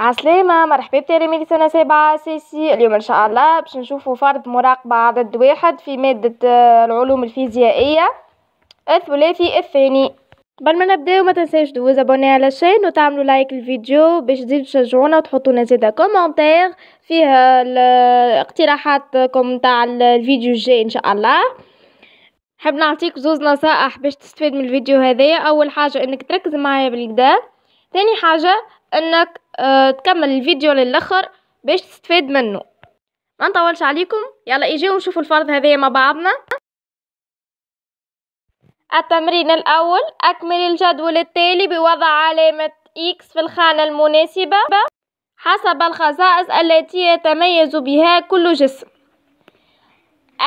عسلامة مرحبا بتلاميذ سنة سابعة أساسي اليوم إن شاء الله باش نشوفو فرض مراقبة عدد واحد في مادة آه، العلوم الفيزيائية الثلاثي الثاني قبل ما نبداو ما تنساوش دوز ابوني على الشين وتعملوا لايك الفيديو باش تزيدوا تشجعونا وتحطونا زادا كومونتير فيه آه، اقتراحاتكم تاع الفيديو الجاي ان شاء الله حاب نعطيك زوز نصائح باش تستفيد من الفيديو هذايا اول حاجه انك تركز معايا بالكدا ثاني حاجه انك آه، تكمل الفيديو للاخر باش تستفاد منه ما نطولش عليكم يلا اجيو نشوفوا الفرض هذايا مع بعضنا التمرين الاول اكمل الجدول التالي بوضع علامه اكس في الخانه المناسبه حسب الخصائص التي يتميز بها كل جسم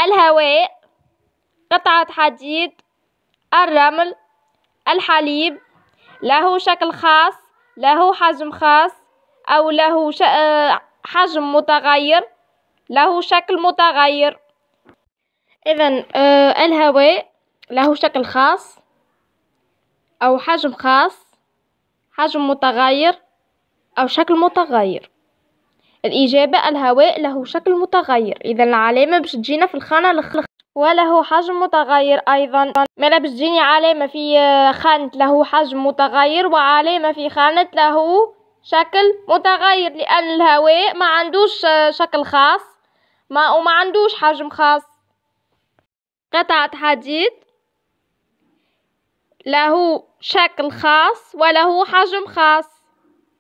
الهواء قطعه حديد الرمل الحليب له شكل خاص له حجم خاص أو له آه، حجم متغير له شكل متغير إذا آه، الهواء له شكل خاص أو حجم خاص حجم متغير أو شكل متغير الإجابة الهواء له شكل متغير إذا العلامة باش تجينا في الخانة الخلق وله حجم متغير أيضا ماذا باش تجيني علامة في آه، خانة له حجم متغير وعلامة في خانة له شكل متغير لأن الهواء ما عندوش آه، شكل خاص ما وما عندوش حجم خاص قطعة حديد له شكل خاص وله حجم خاص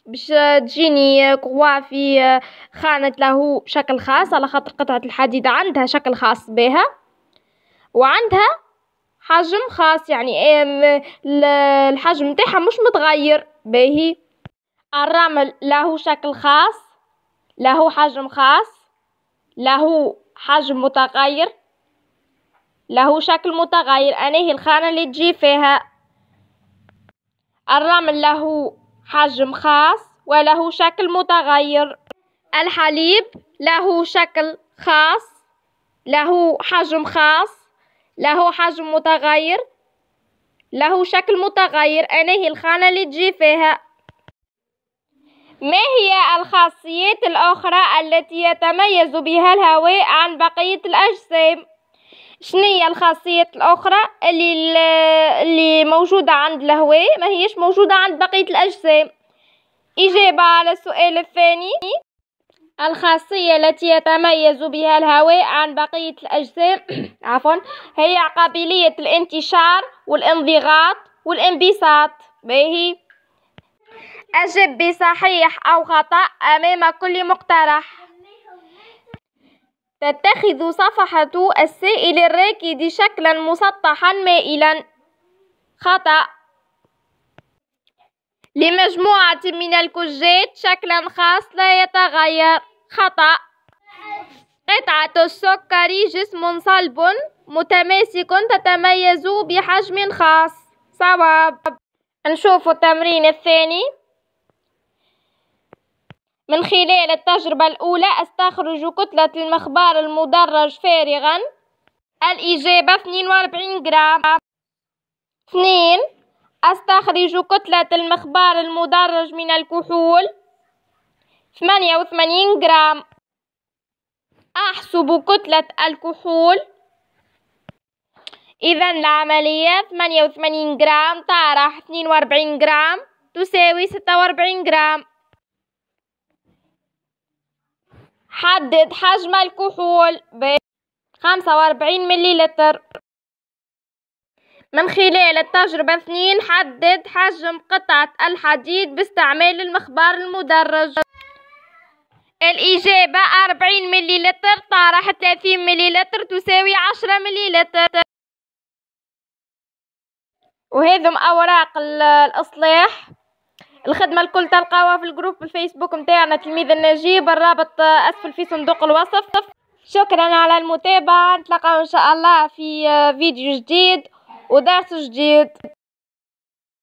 باش آه، تجيني كوا آه، في خانة له شكل خاص على خاطر قطعة الحديد عندها شكل خاص بها وعندها حجم خاص يعني الحجم تاعها مش متغير باهي الرمل له شكل خاص له حجم خاص له حجم متغير له شكل متغير أنهي الخانة اللي تجي فيها الرمل له حجم خاص وله شكل متغير الحليب له شكل خاص له حجم خاص له حجم متغير له شكل متغير أنهي الخانة اللي تجي فيها ما هي الخاصيات الأخرى التي يتميز بها الهواء عن بقية الأجسام؟ شنو هي الخاصيات الأخرى اللي, اللي موجودة عند الهواء ما هيش موجودة عند بقية الأجسام إجابة على السؤال الثاني الخاصية التي يتميز بها الهواء عن بقية الأجسام عفوا هي قابلية الانتشار والانضغاط والانبساط باهي أجب بصحيح أو خطأ أمام كل مقترح تتخذ صفحة السائل الراكد شكلا مسطحا مائلا خطأ لمجموعة من الكجات شكلا خاص لا يتغير خطأ قطعة السكر جسم صلب متماسك تتميز بحجم خاص صواب نشوف التمرين الثاني من خلال التجربة الأولى أستخرج كتلة المخبار المدرج فارغا الإجابة 42 جرام 2 أستخرج كتلة المخبار المدرج من الكحول 88 جرام أحسب كتلة الكحول إذا العملية 88 جرام طارح 42 جرام تساوي 46 جرام حدد حجم الكحول ب 45 مليلتر من خلال التجربة اثنين حدد حجم قطعة الحديد باستعمال المخبار المدرج الإجابة 40 مليلتر طارح 30 مليلتر تساوي 10 مليلتر وهذم أوراق الإصلاح الخدمه الكل تلقاوها في الجروب الفيسبوك نتاعنا تلميذ النجيب الرابط اسفل في صندوق الوصف شكرا على المتابعه نتلاقاو ان شاء الله في فيديو جديد ودرس جديد